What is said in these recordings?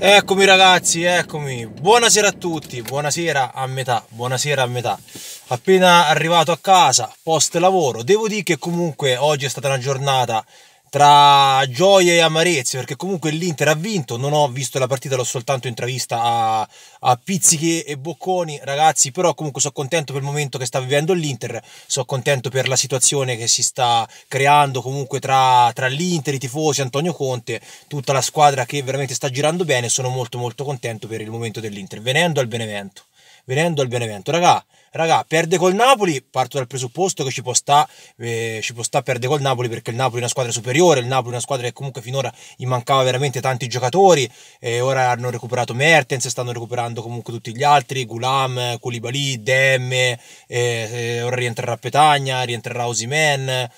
Eccomi ragazzi, eccomi. Buonasera a tutti, buonasera a metà, buonasera a metà. Appena arrivato a casa, post lavoro, devo dire che comunque oggi è stata una giornata tra gioie e amarezze, perché comunque l'Inter ha vinto, non ho visto la partita, l'ho soltanto intravista a, a pizzichi e bocconi, ragazzi, però comunque sono contento per il momento che sta vivendo l'Inter, sono contento per la situazione che si sta creando comunque tra, tra l'Inter, i tifosi, Antonio Conte, tutta la squadra che veramente sta girando bene, sono molto molto contento per il momento dell'Inter, venendo al Benevento, venendo al Benevento, ragazzi Raga, perde col Napoli, parto dal presupposto che ci può sta, eh, ci può sta perde col Napoli perché il Napoli è una squadra superiore, il Napoli è una squadra che comunque finora gli mancava veramente tanti giocatori, eh, ora hanno recuperato Mertens, stanno recuperando comunque tutti gli altri, Gulam, Koulibaly, Demme, eh, eh ora rientrerà Petagna, rientrerà Osimen,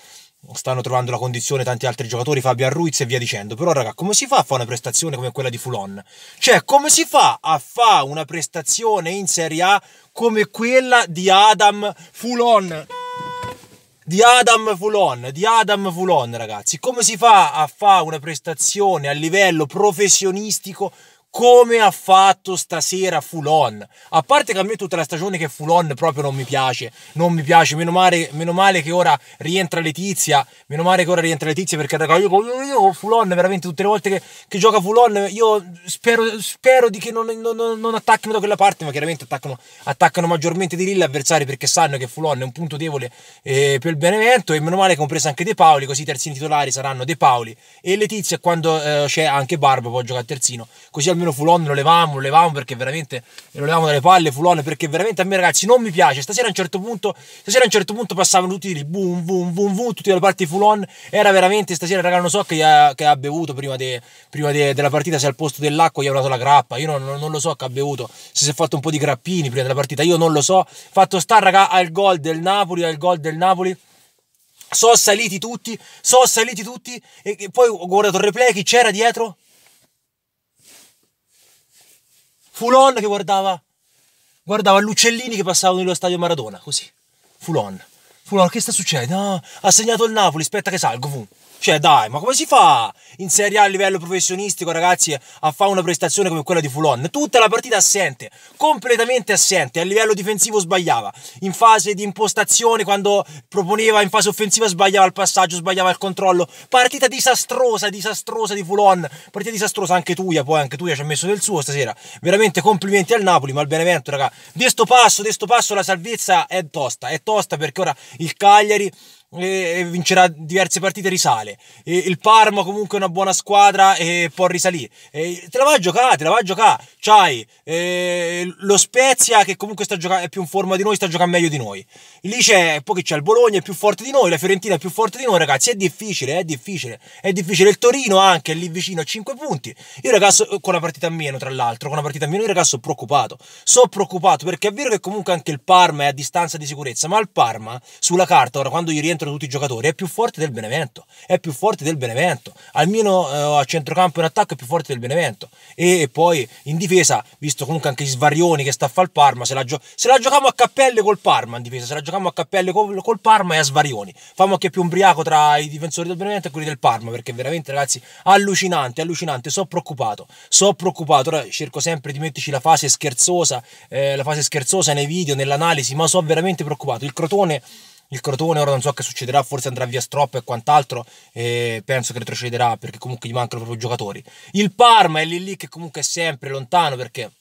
stanno trovando la condizione tanti altri giocatori, Fabian Ruiz e via dicendo. Però, raga, come si fa a fare una prestazione come quella di Fulon? Cioè, come si fa a fare una prestazione in Serie A come quella di Adam Fulon? Di Adam Fulon, di Adam Fulon, ragazzi. Come si fa a fare una prestazione a livello professionistico come ha fatto stasera Fulon. A parte che a me tutta la stagione che Fulon proprio non mi piace, non mi piace, meno male, meno male che ora rientra Letizia, meno male che ora rientra Letizia perché raga, io con Fulon veramente tutte le volte che, che gioca Fulon io spero, spero di che non, non, non, attacchino da quella parte, ma chiaramente attaccano, attaccano maggiormente di lì gli avversari perché sanno che Fulon è un punto debole eh, per il Benevento e meno male che ho preso anche De Paoli, così i terzini titolari saranno De Paoli e Letizia quando eh, c'è anche Barba può giocare terzino, così almeno almeno Fulon lo levavamo, lo levavamo perché veramente lo levavamo dalle palle Fulon perché veramente a me ragazzi non mi piace. Stasera a un certo punto, stasera a un certo punto passavano tutti i boom boom boom boom tutti dalle parti Fulon, era veramente stasera ragazzi non so che ha, che ha bevuto prima, de, prima de, della partita se al posto dell'acqua gli ha dato la grappa, io non, non, lo so che ha bevuto, se si è fatto un po' di grappini prima della partita, io non lo so. Fatto sta raga al gol del Napoli, al gol del Napoli sono saliti tutti, sono saliti tutti e, poi ho guardato il replay chi c'era dietro Fulon che guardava, guardava l'uccellini che passavano nello stadio Maradona, così. Fulon. Fulon, che sta succedendo? Ah, ha segnato il Napoli, aspetta che salgo. Fu. Cioè, dai, ma come si fa in Serie A a livello professionistico, ragazzi, a fare una prestazione come quella di Fulon? Tutta la partita assente, completamente assente. A livello difensivo sbagliava. In fase di impostazione, quando proponeva in fase offensiva, sbagliava il passaggio, sbagliava il controllo. Partita disastrosa, disastrosa di Fulon. Partita disastrosa anche Tuia, poi anche Tuia ci ha messo del suo stasera. Veramente complimenti al Napoli, ma al Benevento, ragazzi. Di sto passo, di sto passo la salvezza è tosta. È tosta perché ora il Cagliari e vincerà diverse partite risale e il Parma comunque è una buona squadra e può risalire e te la va a giocare te la va a giocare C'hai eh, lo Spezia che comunque giocando, è più in forma di noi, sta giocando meglio di noi. Lì c'è, poi c'è il Bologna è più forte di noi, la Fiorentina è più forte di noi, ragazzi. È difficile, è difficile. È difficile. Il Torino anche è lì vicino a 5 punti. Io, ragazzo, eh, con una partita a meno, tra l'altro, con una partita a meno, io, ragazzo sono preoccupato. Sono preoccupato perché è vero che comunque anche il Parma è a distanza di sicurezza, ma il Parma sulla carta, ora quando gli rientrano tutti i giocatori, è più forte del Benevento. È più forte del Benevento. Almeno eh, a centrocampo in attacco è più forte del Benevento. E, e poi in difesa difesa, visto comunque anche gli svarioni che sta a fare il Parma, se la, se la, giochiamo a cappelle col Parma in difesa, se la giochiamo a cappelle col, col Parma e a svarioni. Famo anche più ubriaco tra i difensori del Benevento e quelli del Parma, perché veramente ragazzi, allucinante, allucinante, sono preoccupato, sono preoccupato. Ora cerco sempre di metterci la fase scherzosa, eh, la fase scherzosa nei video, nell'analisi, ma sono veramente preoccupato. Il Crotone il Crotone, ora non so che succederà, forse andrà via Stroppo e quant'altro, e penso che retrocederà perché comunque gli mancano proprio i giocatori. Il Parma è lì lì che comunque è sempre lontano perché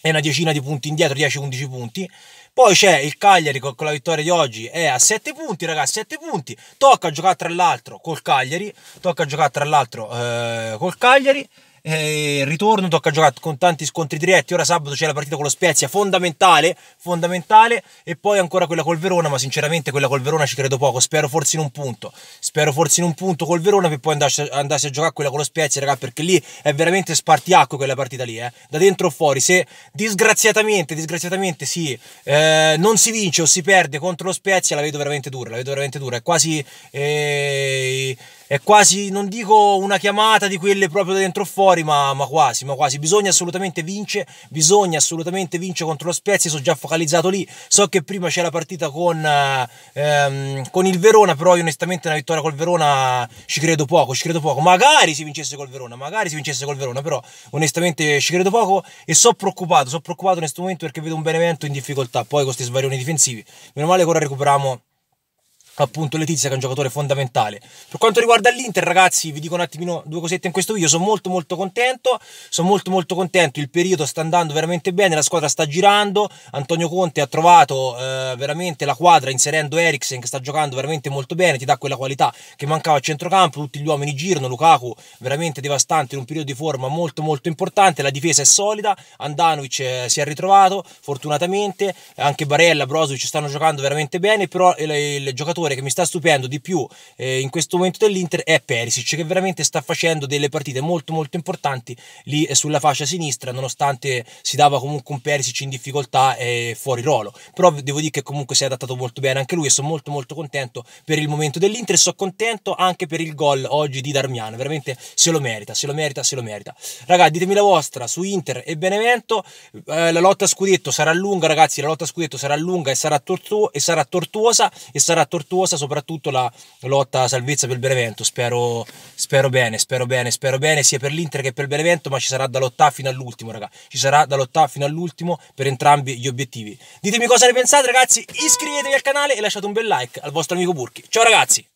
è una decina di punti indietro, 10-11 punti. Poi c'è il Cagliari con la vittoria di oggi, è a 7 punti, ragazzi, 7 punti. Tocca giocare tra l'altro col Cagliari, tocca giocare tra l'altro eh, col Cagliari. Eh, ritorno tocca giocare con tanti scontri diretti ora sabato c'è la partita con lo Spezia fondamentale fondamentale e poi ancora quella col Verona ma sinceramente quella col Verona ci credo poco spero forse in un punto spero forse in un punto col Verona per poi andarsi, andarsi a giocare quella con lo Spezia raga perché lì è veramente spartiacque quella partita lì eh. da dentro o fuori se disgraziatamente disgraziatamente sì eh, non si vince o si perde contro lo Spezia la vedo veramente dura la vedo veramente dura è quasi eh, è quasi, non dico una chiamata di quelle proprio dentro o fuori, ma, ma, quasi, ma quasi. Bisogna assolutamente vincere, bisogna assolutamente vincere contro lo Spezia, sono già focalizzato lì. So che prima c'è la partita con, eh, ehm, con il Verona, però io onestamente una vittoria col Verona ci credo poco, ci credo poco. Magari si vincesse col Verona, magari si vincesse col Verona, però onestamente ci credo poco e sono preoccupato, sono preoccupato in questo momento perché vedo un Benevento in difficoltà, poi con questi svarioni difensivi. Meno male che ora recuperiamo appunto Letizia che è un giocatore fondamentale. Per quanto riguarda l'Inter ragazzi vi dico un attimino due cosette in questo video, sono molto molto contento, sono molto molto contento, il periodo sta andando veramente bene, la squadra sta girando, Antonio Conte ha trovato eh, veramente la quadra inserendo Eriksen che sta giocando veramente molto bene, ti dà quella qualità che mancava a centrocampo, tutti gli uomini girano, Lukaku veramente devastante in un periodo di forma molto molto importante, la difesa è solida, Andanovic eh, si è ritrovato fortunatamente, anche Barella, Brozovic stanno giocando veramente bene, però il, il giocatore giocatore che mi sta stupendo di più eh, in questo momento dell'Inter è Perisic, che veramente sta facendo delle partite molto molto importanti lì eh, sulla fascia sinistra, nonostante si dava comunque un Perisic in difficoltà e eh, fuori ruolo. Però devo dire che comunque si è adattato molto bene anche lui e sono molto molto contento per il momento dell'Inter e sono contento anche per il gol oggi di Darmian, veramente se lo merita, se lo merita, se lo merita. Ragazzi, ditemi la vostra su Inter e Benevento, eh, la lotta a scudetto sarà lunga ragazzi, la lotta a scudetto sarà lunga e sarà, tortu- e sarà tortuosa e sarà tortuosa virtuosa soprattutto la lotta salvezza per il Benevento. Spero, spero bene, spero bene, spero bene sia per l'Inter che per il Benevento, ma ci sarà da lottare fino all'ultimo, raga. Ci sarà da lottare fino all'ultimo per entrambi gli obiettivi. Ditemi cosa ne pensate, ragazzi. Iscrivetevi al canale e lasciate un bel like al vostro amico Burki. Ciao ragazzi!